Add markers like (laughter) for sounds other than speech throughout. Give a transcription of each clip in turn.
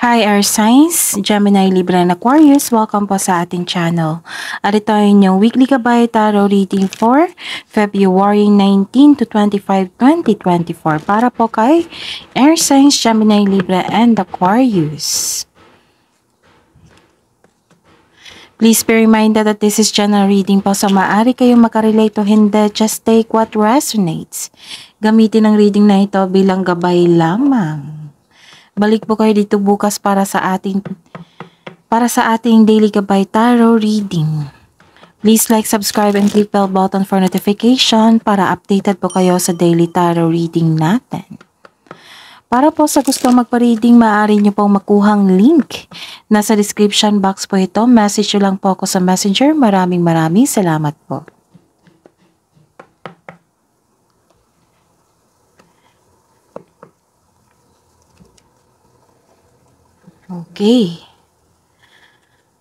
Hi Air Signs, Gemini, Libra and Aquarius. Welcome po sa ating channel. At ito ay inyong weekly gabay tarot reading for February 19 to 25, 2024 para po kay Air Signs, Gemini, Libra and Aquarius. Please be reminded that this is general reading po so maaari kayong makarelate o hindi. Just take what resonates. Gamitin ang reading na ito bilang gabay lamang. Balik po kayo dito bukas para sa ating para sa ating daily gabay tarot reading. Please like, subscribe, and click bell button for notification para updated po kayo sa daily tarot reading natin. Para po sa gusto magpa-reading, maaari nyo pong makuhang link. Nasa description box po ito. Message nyo lang po ako sa messenger. Maraming maraming salamat po. Okay.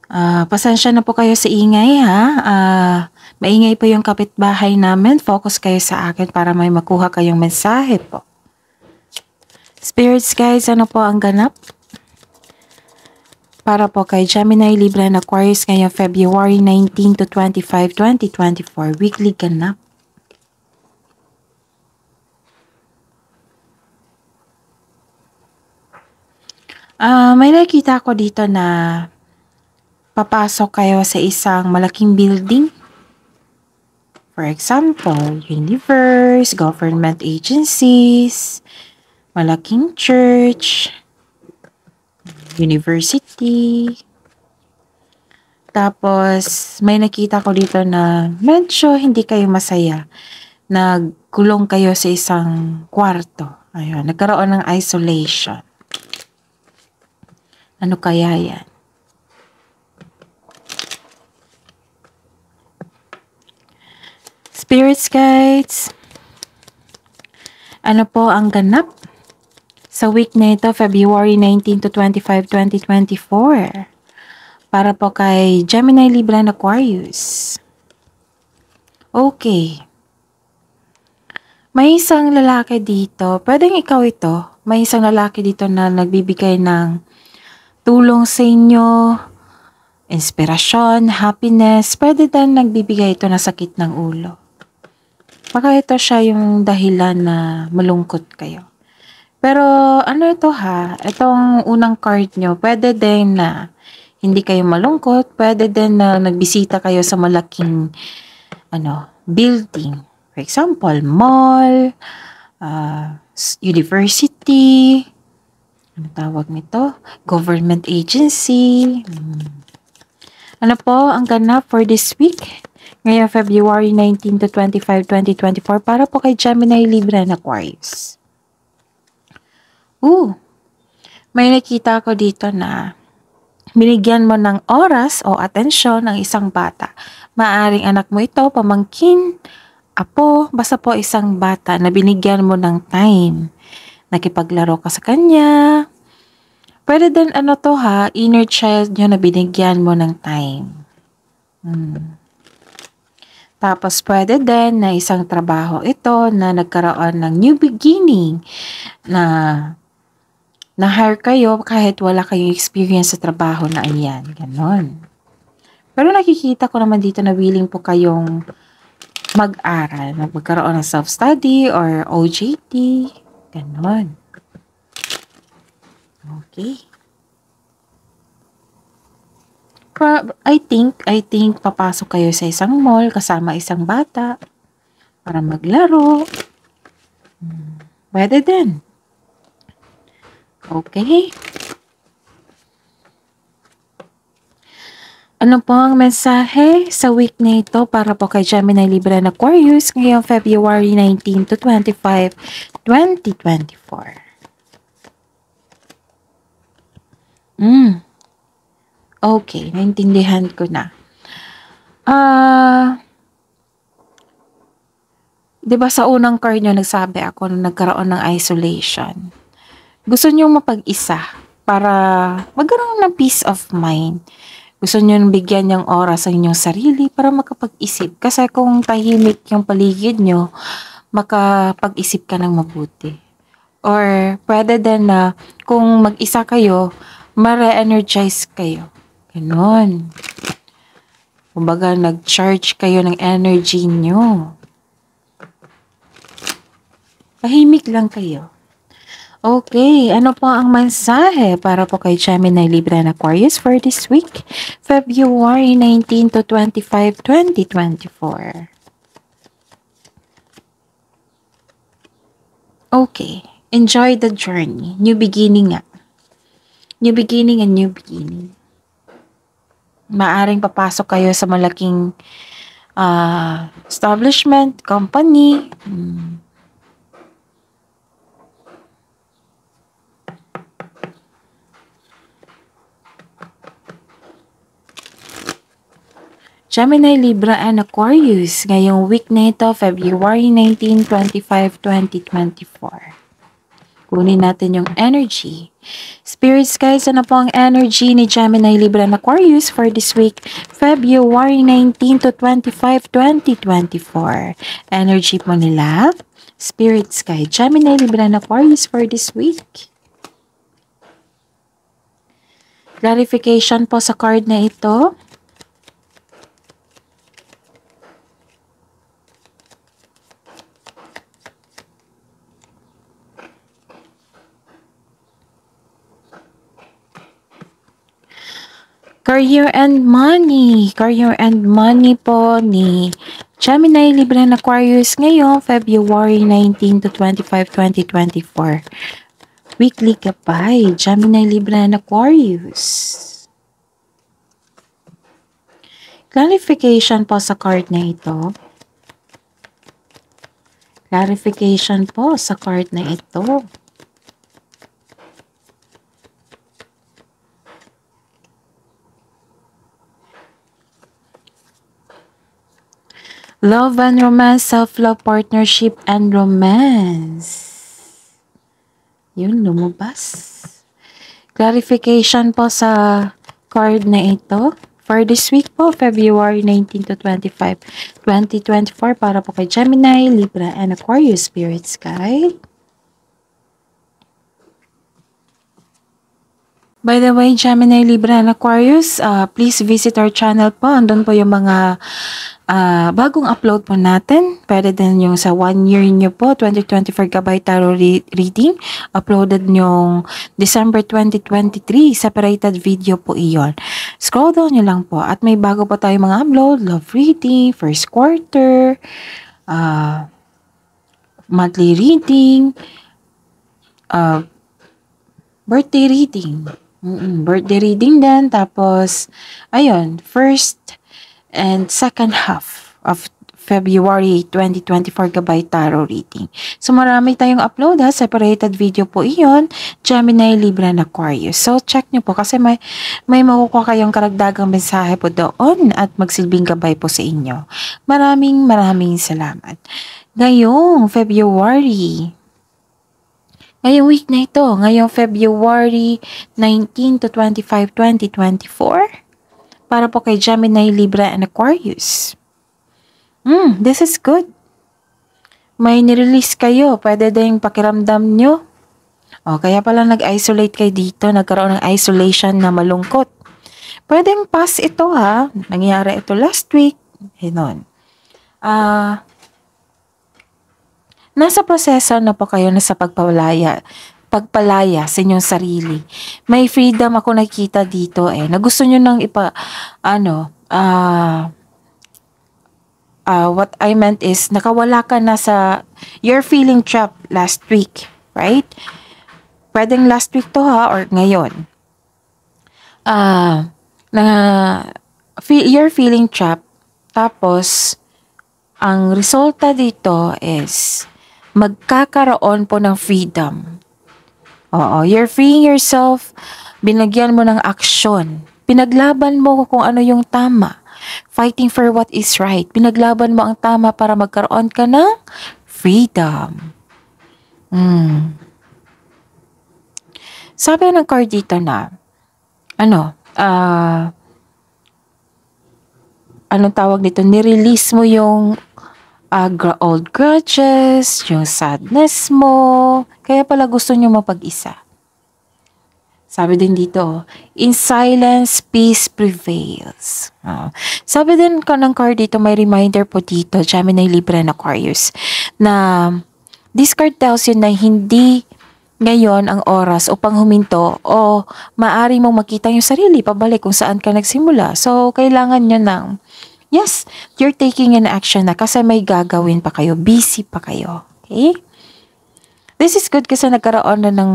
Uh, pasensya na po kayo sa ingay ha. Uh, maingay po yung kapitbahay namin. Focus kayo sa akin para may makuha kayong mensahe po. Spirits guys, ano po ang ganap? Para po kay Gemini, Libra and Aquarius ngayong February 19 to 25, 2024. Weekly ganap. Ah, may nakita ko dito na papasok kayo sa isang malaking building. For example, universe, government agencies, malaking church, university. Tapos, may nakita ko dito na medyo hindi kayo masaya. Nagkulong kayo sa isang kwarto. Ayun, nagkaroon ng isolation. Ano kaya yan? Spirit guides, ano po ang ganap sa week na ito, February 19 to 25, 2024? Para po kay Gemini, Libra, and Aquarius. Okay. May isang lalaki dito, pwedeng ikaw ito, may isang lalaki dito na nagbibigay ng tulong sa inyo, inspirasyon, happiness, pwede din nagbibigay ito ng sakit ng ulo. Baka ito siya yung dahilan na malungkot kayo. Pero ano ito ha, itong unang card nyo, pwede din na hindi kayo malungkot, pwede din na nagbisita kayo sa malaking ano, building. For example, mall, uh, university, ano tawag nito? Government agency. Hmm. Ano po ang ganap for this week? Ngayon, February 19 to 25, 2024 para po kay Gemini, Libra, and Aquarius. Ooh! May nakita ko dito na binigyan mo ng oras o atensyon ng isang bata. Maaring anak mo ito, pamangkin, apo, basta po isang bata na binigyan mo ng time nakipaglaro ka sa kanya. Pwede din ano to ha, inner child nyo na binigyan mo ng time. Hmm. Tapos pwede din na isang trabaho ito na nagkaroon ng new beginning na na-hire kayo kahit wala kayong experience sa trabaho na ayan. Ganon. Pero nakikita ko naman dito na willing po kayong mag-aral, magkaroon ng self-study or OJT. Ganon. Okay. Pro I think, I think papasok kayo sa isang mall kasama isang bata para maglaro. Hmm, pwede din. Okay. Ano po ang mensahe sa week na ito para po kay Gemini Libra na Aquarius ngayong February 19 to 25, 2024? Mm. Okay, naintindihan ko na. Ah... Uh, 'di ba sa unang card niyo nagsabi ako na nagkaroon ng isolation. Gusto niyo mapag-isa para magkaroon ng peace of mind. Gusto nyo bigyan ng oras sa inyong sarili para makapag-isip. Kasi kung tahimik yung paligid nyo, makapag-isip ka ng mabuti. Or pwede din na kung mag-isa kayo, mare energize kayo. Ganon. Kumbaga, nag-charge kayo ng energy nyo. Tahimik lang kayo. Okay, ano po ang mensahe para po kay Gemini, Libra and Aquarius for this week, February 19 to 25, 2024? Okay, enjoy the journey. New beginning nga. New beginning and new beginning. Maaring papasok kayo sa malaking uh, establishment, company, hmm Gemini, Libra, and Aquarius ngayong week na ito, February 19, 25, 2024. Kunin natin yung energy. Spirit skies, ano po ang energy ni Gemini, Libra, and Aquarius for this week, February 19 to 25, 2024. Energy po nila, Spirit Sky, Gemini, Libra, and Aquarius for this week. Clarification po sa card na ito. Career and Money. Career and Money po ni Gemini, Libra and Aquarius ngayon, February 19 to 25, 2024. Weekly kapay, eh. Gemini, Libra and Aquarius. Clarification po sa card na ito. Clarification po sa card na ito. Love and romance, self-love, partnership, and romance. Yun, lumabas. Clarification po sa card na ito. For this week po, February 19 to 25, 2024 para po kay Gemini, Libra, and Aquarius Spirits Guide. By the way, Gemini, Libra, and Aquarius, uh, please visit our channel po. Andun po yung mga uh, bagong upload po natin. Pwede din yung sa 1 year nyo po, 2024 Gabay Tarot re Reading. Uploaded yung December 2023. Separated video po iyon. Scroll down nyo lang po. At may bago po tayo mga upload. Love reading, first quarter, uh, monthly reading, uh, birthday reading. Mm -mm, birthday reading din. Tapos, ayun, first and second half of February 2024 Gabay Tarot Reading. So marami tayong upload ha, separated video po iyon, Gemini, Libra, and Aquarius. So check nyo po kasi may, may makukuha kayong karagdagang mensahe po doon at magsilbing gabay po sa inyo. Maraming maraming salamat. Ngayong February ngayong week na ito, ngayong February 19 to 25, 2024, para po kay Gemini, Libra, and Aquarius. Hmm, this is good. May nirelease kayo. Pwede din pakiramdam nyo. O, kaya pala nag-isolate kayo dito. Nagkaroon ng isolation na malungkot. Pwedeng pass ito ha. Nangyari ito last week. Hinon. Ah... Uh, nasa proseso na po kayo na sa pagpawalaya pagpalaya sa inyong sarili. May freedom ako nakita dito eh. Na gusto nyo nang ipa, ano, ah, uh, uh, what I meant is, nakawala ka na sa, your feeling trapped last week, right? Pwedeng last week to ha, or ngayon. Ah, uh, na, feel, you're feeling trapped, tapos, ang resulta dito is, magkakaroon po ng freedom Oo, you're freeing yourself. Binagyan mo ng aksyon. Pinaglaban mo kung ano yung tama. Fighting for what is right. Pinaglaban mo ang tama para magkaroon ka ng freedom. Mm. Sabi ng card dito na, ano, ah, uh, anong tawag dito, nirelease mo yung uh, old grudges, yung sadness mo. Kaya pala gusto nyo mapag-isa. Sabi din dito, in silence, peace prevails. Uh, sabi din ko ng card dito, may reminder po dito, Gemini, Libra, and Aquarius, na this card tells you na hindi ngayon ang oras upang huminto o maari mong makita yung sarili pabalik kung saan ka nagsimula. So, kailangan nyo ng yes, you're taking an action na kasi may gagawin pa kayo, busy pa kayo. Okay? This is good kasi nagkaroon na ng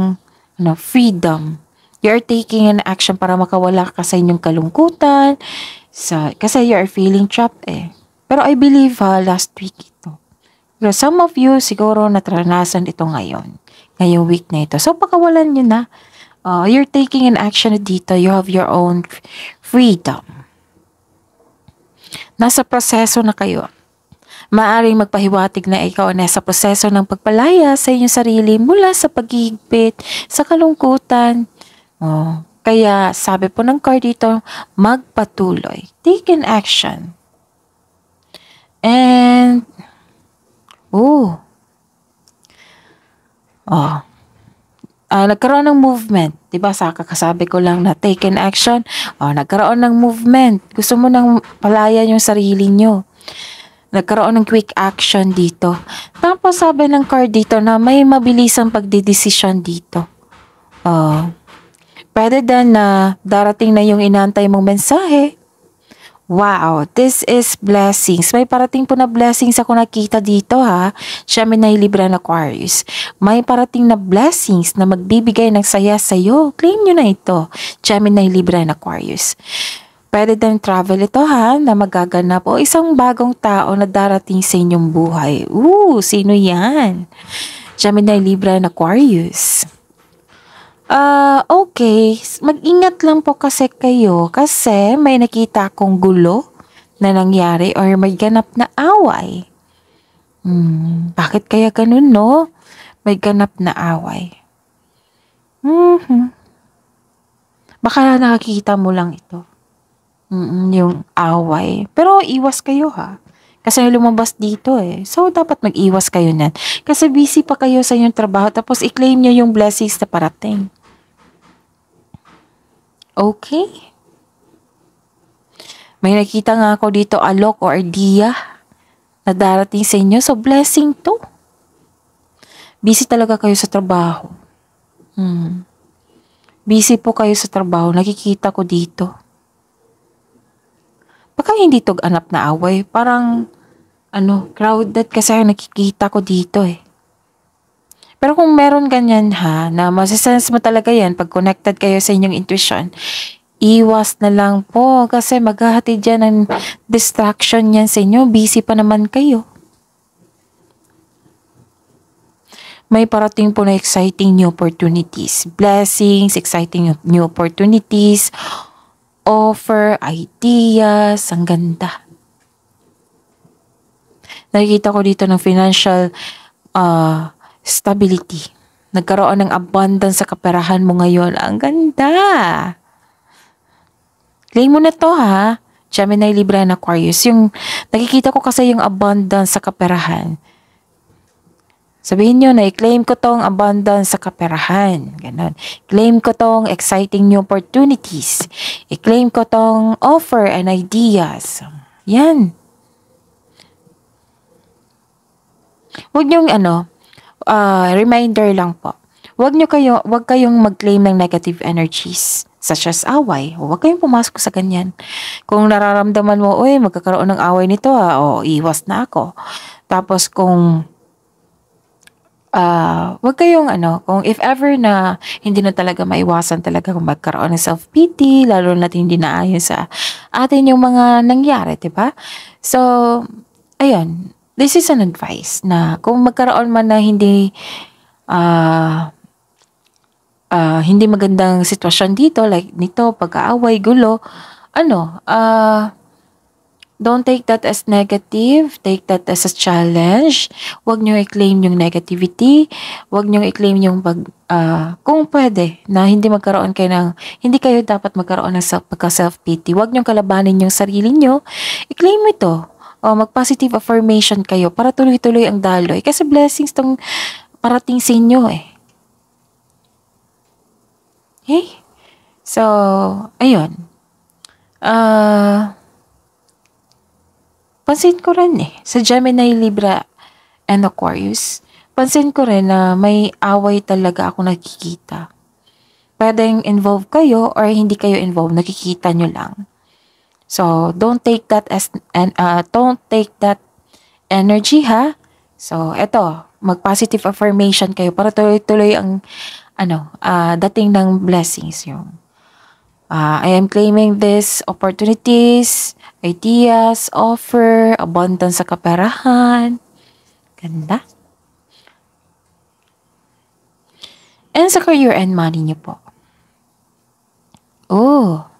ano, freedom. You're taking an action para makawala ka sa inyong kalungkutan. Sa, kasi you are feeling trapped eh. Pero I believe ha, ah, last week ito. Pero some of you siguro natranasan ito ngayon. Ngayong week na ito. So pakawalan nyo na. Uh, you're taking an action dito. You have your own freedom. Nasa proseso na kayo. Maaring magpahiwatig na ikaw ay nasa proseso ng pagpalaya sa inyong sarili mula sa paghihigpit, sa kalungkutan. Oh, kaya sabi po ng card dito, magpatuloy. Take an action. And, oh, oh, uh, nagkaroon ng movement. 'di ba? Sa kakasabi ko lang na take an action. O, ah, nagkaroon ng movement. Gusto mo nang palayan yung sarili nyo. Nagkaroon ng quick action dito. Tapos sabi ng card dito na may mabilisang pagdidesisyon dito. Uh, pwede din na darating na yung inantay mong mensahe Wow, this is blessings. May parating po na blessings ako nakita dito ha. Gemini, Libra, and Aquarius. May parating na blessings na magbibigay ng saya sa iyo. Claim nyo na ito. Gemini, Libra, and Aquarius. Pwede din travel ito ha, na magaganap o isang bagong tao na darating sa inyong buhay. Ooh, sino yan? Gemini, Libra, and Aquarius. Ah, uh, okay. Mag-ingat lang po kasi kayo kasi may nakita akong gulo na nangyari or may ganap na away. Hmm, bakit kaya ganun, no? May ganap na away. Mm-hmm. Baka nakakita mo lang ito. Mm-mm, yung away. Pero iwas kayo ha. Kasi lumabas dito eh. So, dapat mag-iwas kayo nan. Kasi busy pa kayo sa inyong trabaho tapos i-claim nyo yung blessings na parating. Okay? May nakita nga ako dito alok or dia na darating sa inyo. So, blessing to. Busy talaga kayo sa trabaho. Hmm. Busy po kayo sa trabaho. Nakikita ko dito baka hindi to ganap na away. Parang ano, crowded kasi ang nakikita ko dito eh. Pero kung meron ganyan ha, na masasense mo talaga yan pag connected kayo sa inyong intuition, iwas na lang po kasi maghahatid yan ang distraction yan sa inyo. Busy pa naman kayo. May parating po na exciting new opportunities. Blessings, exciting new opportunities, offer, ideas, ang ganda nakikita ko dito ng financial uh, stability. Nagkaroon ng abundance sa kaperahan mo ngayon. Ang ganda! Claim mo na to ha. Gemini, Libra, and Aquarius. Yung nakikita ko kasi yung abundance sa kaperahan. Sabihin nyo na i-claim ko tong abundance sa kaperahan. Ganon. Claim ko tong exciting new opportunities. I-claim ko tong offer and ideas. Yan. Huwag niyong ano, uh, reminder lang po. Huwag niyo kayo, huwag kayong mag-claim ng negative energies such as away. Huwag kayong pumasok sa ganyan. Kung nararamdaman mo, uy, magkakaroon ng away nito ah, o iwas na ako. Tapos kung uh, ah, wag kayong ano, kung if ever na hindi na talaga maiwasan talaga kung magkaroon ng self-pity, lalo na hindi na ayon sa atin yung mga nangyari, 'di ba? So, ayun, this is an advice na kung magkaroon man na hindi uh, uh, hindi magandang sitwasyon dito like nito pag-aaway gulo ano uh, don't take that as negative take that as a challenge wag niyo i-claim yung negativity wag niyo i-claim yung pag uh, kung pwede na hindi magkaroon kayo ng hindi kayo dapat magkaroon ng self, pagka self pity wag niyo kalabanin yung sarili niyo i-claim ito o, oh, mag-positive affirmation kayo para tuloy-tuloy ang daloy. Kasi blessings tong parating sa inyo eh. Okay? So, ayun. Uh, pansin ko rin eh, sa Gemini, Libra, and Aquarius, pansin ko rin na may away talaga ako nakikita. Pwedeng involve kayo or hindi kayo involve, nakikita nyo lang. So, don't take that as and uh, don't take that energy ha. So, eto, mag-positive affirmation kayo para tuloy-tuloy ang ano, uh, dating ng blessings yung uh, ah, I am claiming this opportunities, ideas, offer, abundance sa kaperahan. Ganda. And sa career and money niyo po. Oh,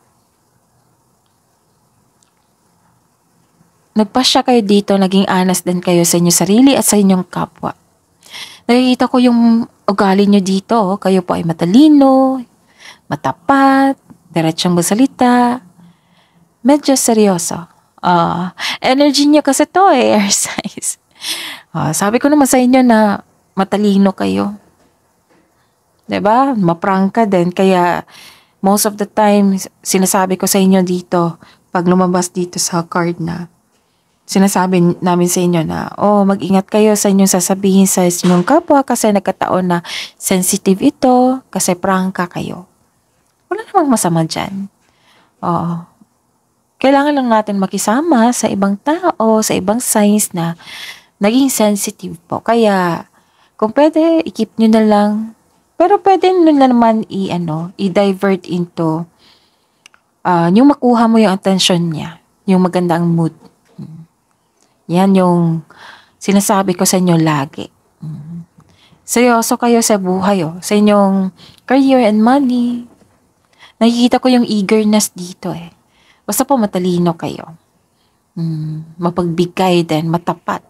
nagpasya kayo dito, naging anas din kayo sa inyong sarili at sa inyong kapwa. Nakikita ko yung ugali nyo dito. Oh. Kayo po ay matalino, matapat, diretsyang magsalita, medyo seryoso. Uh, energy niya kasi to eh, air size. Uh, sabi ko naman sa inyo na matalino kayo. ba? Diba? Maprangka din. Kaya most of the time, sinasabi ko sa inyo dito, pag lumabas dito sa card na, sinasabi namin sa inyo na, oh, mag-ingat kayo sa inyong sasabihin sa inyong kapwa kasi nagkataon na sensitive ito, kasi prangka kayo. Wala namang masama dyan. Oh, Kailangan lang natin makisama sa ibang tao, sa ibang science na naging sensitive po. Kaya, kung pwede, i-keep nyo na lang. Pero pwede nyo na naman i-ano, i-divert into uh, yung makuha mo yung attention niya, yung magandang mood yan yung sinasabi ko sa inyo lagi. Seryoso kayo sa buhay, oh. sa inyong career and money. Nakikita ko yung eagerness dito eh. Basta po matalino kayo. Mm, mapagbigay din, matapat.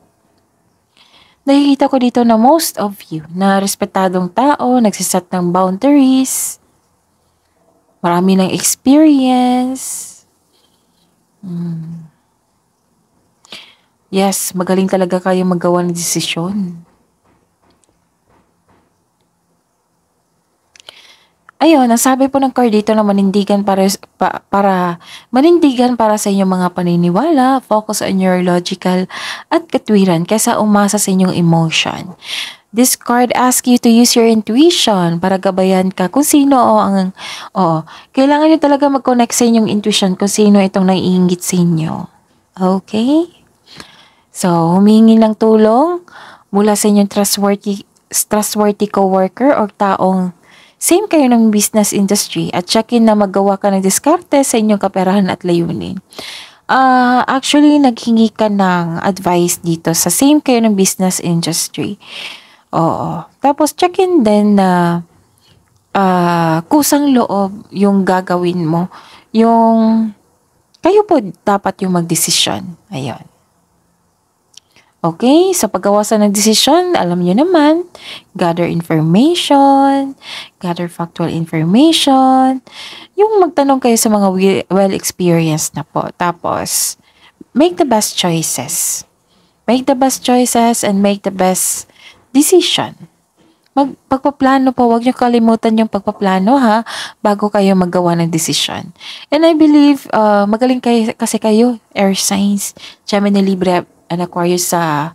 Nakikita ko dito na most of you na respetadong tao, nagsisat ng boundaries, marami ng experience, mm, Yes, magaling talaga kayo maggawa ng desisyon. Ayun, ang sabi po ng card dito na manindigan para, pa, para manindigan para sa inyong mga paniniwala, focus on your logical at katwiran kaysa umasa sa inyong emotion. This card asks you to use your intuition para gabayan ka kung sino o ang o kailangan niyo talaga mag-connect sa inyong intuition kung sino itong naiinggit sa inyo. Okay? So, humingi ng tulong mula sa inyong trustworthy, trustworthy co-worker o taong same kayo ng business industry at checkin na magawa ka ng diskarte sa inyong kaperahan at layunin. Uh, actually, naghingi ka ng advice dito sa same kayo ng business industry. Oo. Tapos, checkin din na uh, kusang loob yung gagawin mo. Yung kayo po dapat yung magdesisyon. Ayun. Okay, sa paggawa sa nagdesisyon, alam nyo naman, gather information, gather factual information, yung magtanong kayo sa mga well-experienced na po. Tapos, make the best choices. Make the best choices and make the best decision. Mag, pagpaplano po, huwag nyo kalimutan yung pagpaplano ha, bago kayo maggawa ng decision. And I believe, uh, magaling kayo, kasi kayo, air signs, Gemini Libre, An Aquarius sa,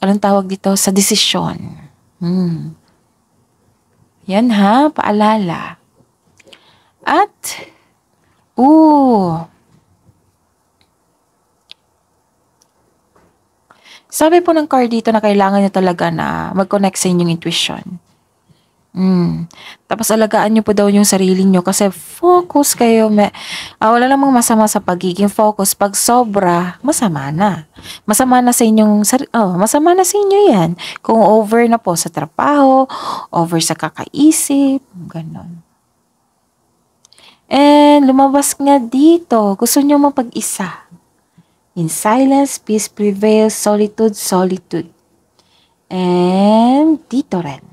anong tawag dito? Sa desisyon. Hmm. Yan ha, paalala. At, oo. Sabi po ng card dito na kailangan niya talaga na mag-connect sa inyong intuition. Mm. Tapos alagaan nyo po daw yung sarili nyo kasi focus kayo. May, ah, wala namang masama sa pagiging focus. Pag sobra, masama na. Masama na sa inyong, oh, masama na sa inyo yan. Kung over na po sa trabaho, over sa kakaisip, ganun. And lumabas nga dito, gusto nyo mapag-isa. In silence, peace prevails, solitude, solitude. And dito rin.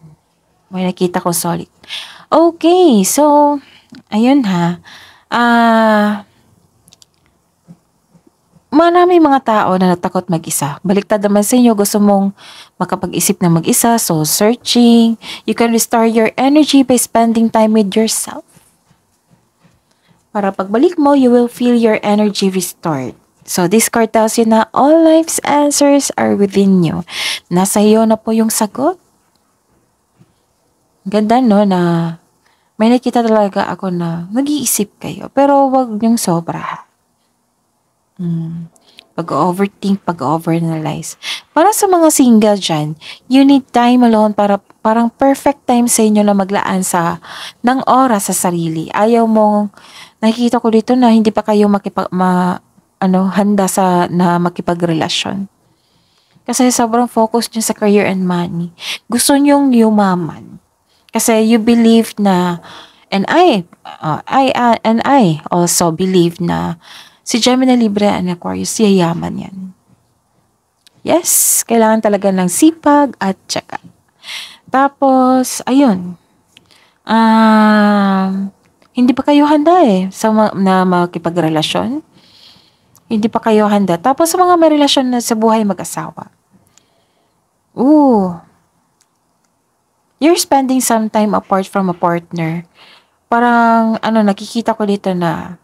May nakita ko solid. Okay, so, ayun ha. Ah... marami mga tao na natakot mag-isa. Baliktad naman sa inyo, gusto mong makapag-isip na mag-isa, so searching. You can restore your energy by spending time with yourself. Para pagbalik mo, you will feel your energy restored. So, this card tells you na all life's answers are within you. Nasa iyo na po yung sagot. Ganda no na may nakita talaga ako na nag-iisip kayo. Pero wag niyong sobra ha. Hmm. Pag-overthink, pag-overanalyze. Para sa mga single dyan, you need time alone para parang perfect time sa inyo na maglaan sa ng oras sa sarili. Ayaw mong nakikita ko dito na hindi pa kayo makipag ma, ano, handa sa na makipagrelasyon. Kasi sobrang focus niyo sa career and money. Gusto niyo yumaman. Kasi you believe na, and I, uh, I uh, and I also believe na si Gemini Libre and Aquarius, yayaman yan. Yes, kailangan talaga ng sipag at tsaka. Tapos, ayun. Um, hindi pa kayo handa eh sa na makipagrelasyon. Hindi pa kayo handa. Tapos sa mga may relasyon na sa buhay mag-asawa. Ooh, you're spending some time apart from a partner. Parang, ano, nakikita ko dito na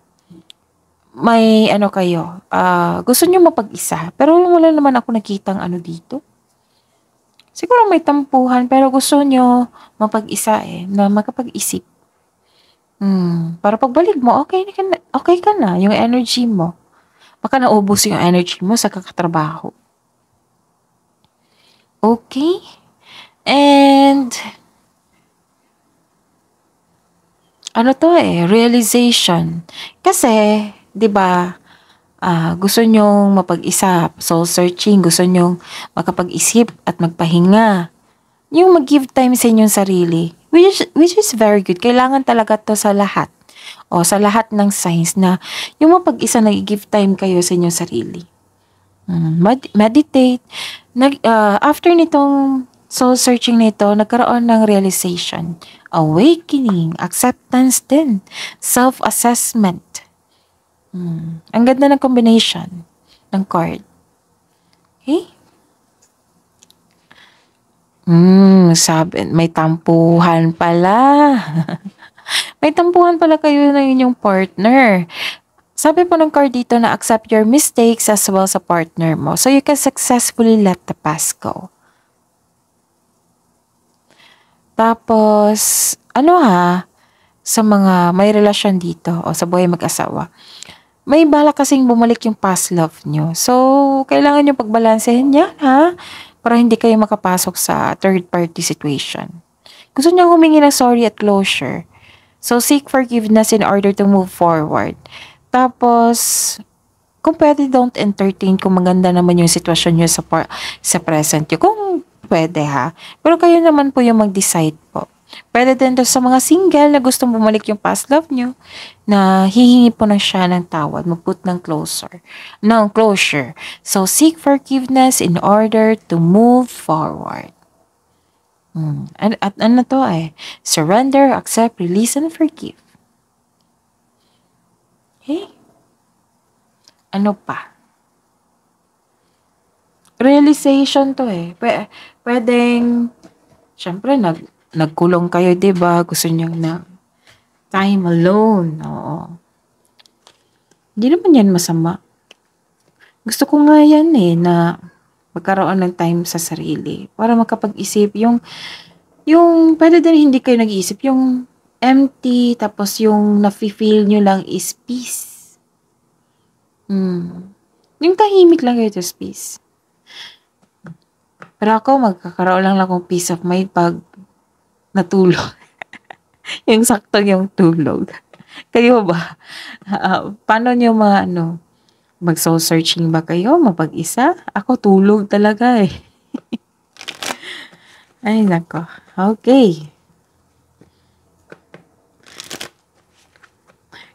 may ano kayo, uh, gusto niyo mapag-isa, pero wala naman ako nakitang ano dito. Siguro may tampuhan, pero gusto niyo mapag-isa eh, na makapag-isip. Hmm, para pagbalik mo, okay ka na, okay ka na, yung energy mo. Baka naubos yung energy mo sa kakatrabaho. Okay? And, ano to eh, realization. Kasi, di ba, uh, gusto nyong mapag-isa, soul searching, gusto nyong makapag-isip at magpahinga. Yung mag-give time sa inyong sarili, which, which is very good. Kailangan talaga to sa lahat. O sa lahat ng signs na yung mapag-isa, nag-give time kayo sa inyong sarili. Hmm, med- meditate. Nag, uh, after nitong soul searching nito, na nagkaroon ng realization, awakening, acceptance din, self-assessment. Hmm. Ang ganda ng combination ng card. Okay? Hmm, sabi, may tampuhan pala. (laughs) may tampuhan pala kayo ng inyong partner. Sabi po ng card dito na accept your mistakes as well sa partner mo so you can successfully let the past go. Tapos, ano ha, sa mga may relasyon dito o sa buhay mag-asawa, may bala kasing bumalik yung past love nyo. So, kailangan nyo pagbalansehin yan, ha? Para hindi kayo makapasok sa third-party situation. Gusto niyang humingi ng sorry at closure. So, seek forgiveness in order to move forward. Tapos, kung pwede, don't entertain kung maganda naman yung sitwasyon nyo sa, sa present nyo. Kung Pwede ha. Pero kayo naman po yung mag-decide po. Pwede din sa mga single na gustong bumalik yung past love nyo, na hihingi po na siya ng tawad, magput ng closer, ng closure. So, seek forgiveness in order to move forward. Hmm. At, at ano to eh? Surrender, accept, release, and forgive. Okay? Ano pa? realization to eh. P- pwedeng, syempre, nag, nagkulong kayo, ba diba? Gusto niyo na time alone. Oo. Hindi naman yan masama. Gusto ko nga yan eh, na magkaroon ng time sa sarili para makapag-isip yung yung pwede din hindi kayo nag-iisip yung empty tapos yung nafe-feel nyo lang is peace. Mm. Yung tahimik lang kayo to space. Pero ako, magkakaroon lang ng peace of mind pag natulog. (laughs) yung sakto yung tulog. (laughs) kayo ba? Uh, paano nyo mga ano, mag searching ba kayo? Mapag-isa? Ako tulog talaga eh. (laughs) Ay, nako. Okay.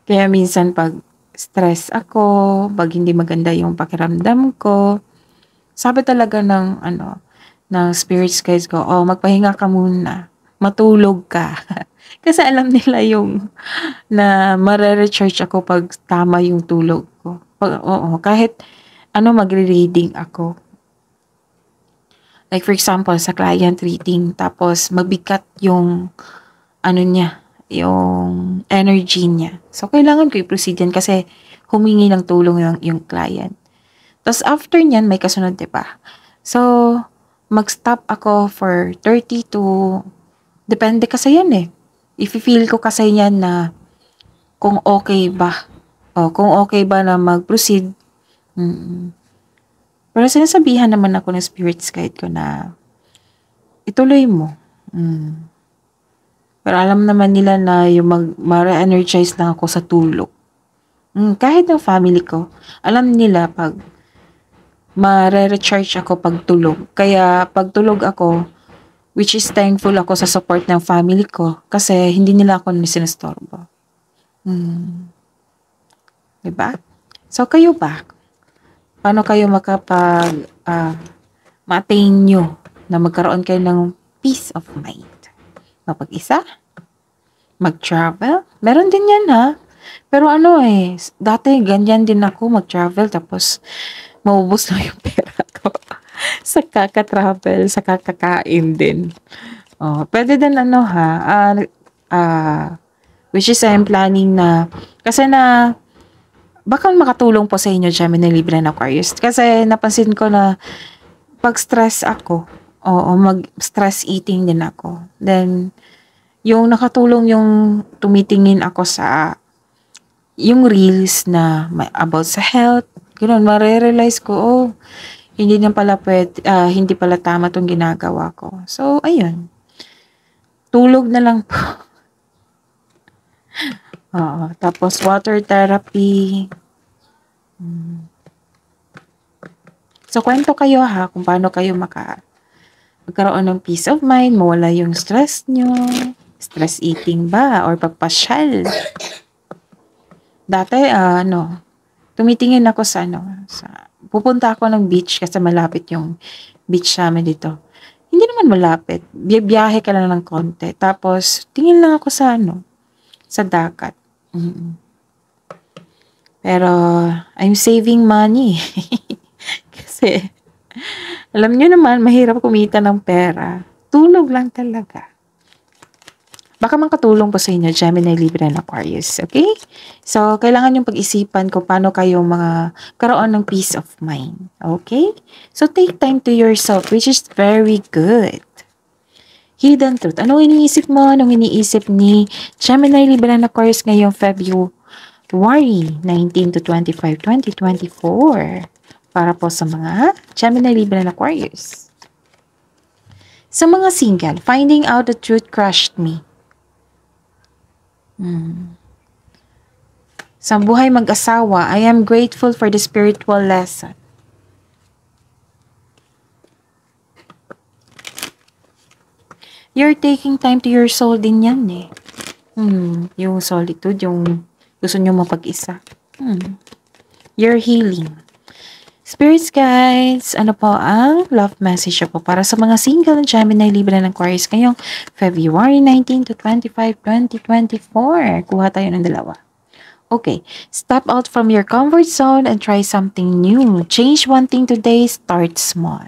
Kaya minsan pag stress ako, pag hindi maganda yung pakiramdam ko, sabi talaga ng ano, ng spirits guys ko, oh, magpahinga ka muna. Matulog ka. (laughs) Kasi alam nila yung na mare-recharge ako pag tama yung tulog ko. Pag, oo, kahit ano magre-reading ako. Like for example, sa client reading, tapos mabigat yung ano niya, yung energy niya. So, kailangan ko i-proceed yan kasi humingi ng tulong yung, yung client. Tapos after niyan, may kasunod, ba So, mag-stop ako for 30 to, depende kasi yan eh. Ife-feel ko kasi yan na kung okay ba. O, kung okay ba na mag-proceed. Mm-mm. Pero sinasabihan naman ako ng spirits guide ko na ituloy mo. Mm. Pero alam naman nila na yung mag, ma-re-energize lang ako sa tulog. Mm, kahit ng family ko, alam nila pag mare-recharge ako pag tulog. Kaya pag tulog ako, which is thankful ako sa support ng family ko kasi hindi nila ako sinistorbo. Hmm. Diba? So, kayo ba? Paano kayo makapag uh, ma-attain nyo na magkaroon kayo ng peace of mind? Mapag-isa? Mag-travel? Meron din yan ha. Pero ano eh, dati ganyan din ako mag-travel tapos maubos na yung pera ko. (laughs) sa kaka-travel, sa kakakain din. Oh, pwede din ano ha, uh, uh, which is I'm planning na, kasi na, baka makatulong po sa inyo, Gemini, Libra, and Aquarius. Kasi napansin ko na, pag stress ako, oo, mag-stress eating din ako. Then, yung nakatulong yung tumitingin ako sa yung reels na about sa health, Ganun, marerealize ko, oh, hindi na pala pwede, uh, ah, hindi pala tama tong ginagawa ko. So, ayun. Tulog na lang po. (laughs) Oo, tapos water therapy. Mm. So, kwento kayo ha kung paano kayo maka magkaroon ng peace of mind, mawala yung stress nyo. Stress eating ba? Or pagpasyal? Dati, uh, ano, tumitingin ako sa ano, sa, pupunta ako ng beach kasi malapit yung beach namin dito. Hindi naman malapit. Biyahe ka lang ng konti. Tapos, tingin lang ako sa ano, sa dagat. Mm-hmm. Pero, I'm saving money. (laughs) kasi, alam nyo naman, mahirap kumita ng pera. Tulog lang talaga baka man katulong po sa inyo, Gemini, Libra, and Aquarius. Okay? So, kailangan yung pag-isipan kung paano kayo mga karoon ng peace of mind. Okay? So, take time to yourself, which is very good. Hidden truth. Anong iniisip mo? Anong iniisip ni Gemini, Libra, na course ngayong February 19 to 25, 2024? Para po sa mga Gemini, Libra, na Aquarius. Sa mga single, finding out the truth crushed me. Mm. Sa buhay mag-asawa, I am grateful for the spiritual lesson. You're taking time to your soul din yan eh. Hmm, yung solitude, yung gusto nyo mapag-isa. Hmm. You're healing. Spirits guys, ano po ang love message po para sa mga single Gemini Libra ng Aquarius ngayong February 19 to 25, 2024. Kuha tayo ng dalawa. Okay, step out from your comfort zone and try something new. Change one thing today, start small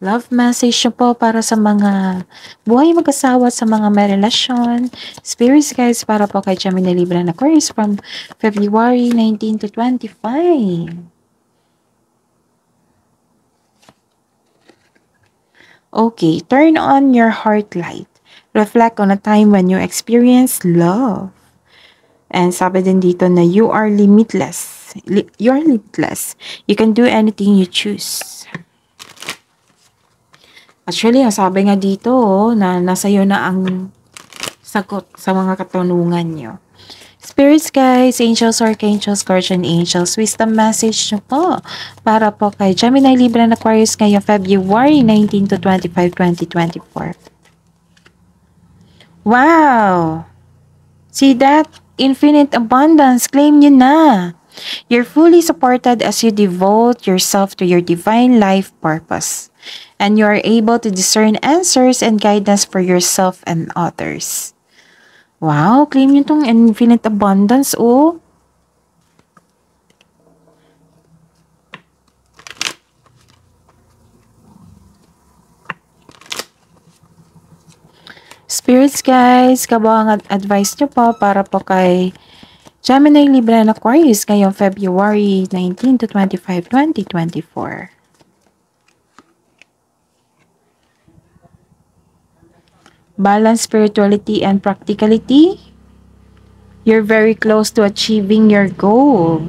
love message nyo po para sa mga buhay mag-asawa, sa mga may relasyon. Spirits guys, para po kay Gemini Libra na Aquarius from February 19 to 25. Okay, turn on your heart light. Reflect on a time when you experienced love. And sabi din dito na you are limitless. You are limitless. You can do anything you choose. Actually, sabi nga dito oh, na nasa iyo na ang sagot sa mga katanungan nyo. Spirits guys, angels, archangels, guardian angels, wisdom message nyo po para po kay Gemini, Libra, and Aquarius ngayong February 19 to 25, 2024. Wow! See that? Infinite abundance, claim nyo na! You're fully supported as you devote yourself to your divine life purpose and you are able to discern answers and guidance for yourself and others. Wow, claim nyo tong infinite abundance, oh. Spirits, guys, kabawang advice nyo po para po kay Gemini, Libra, and Aquarius ngayong February 19 to 25, 2024. balance spirituality and practicality, you're very close to achieving your goal.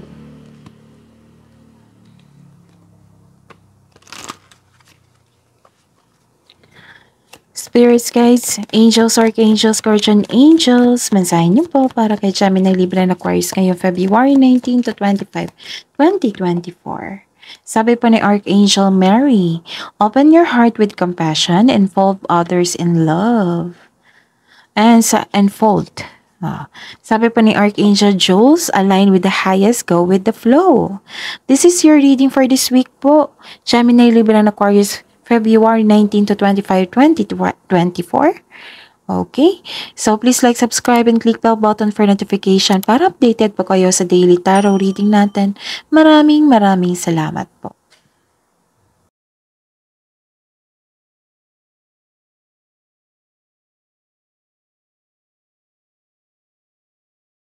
Spirits, guys, angels, archangels, guardian angels, mensahe niyo po para kay Gemini libre na Aquarius ngayong February 19 to 25, 2024. Sabi pa ni Archangel Mary, open your heart with compassion, involve others in love. And sa unfold. Uh, ah. sabi pa ni Archangel Jules, align with the highest, go with the flow. This is your reading for this week po. Gemini, Libra, and Aquarius, February 19 to 25, 2024. Okay? So, please like, subscribe, and click the button for notification para updated po kayo sa daily tarot reading natin. Maraming maraming salamat po.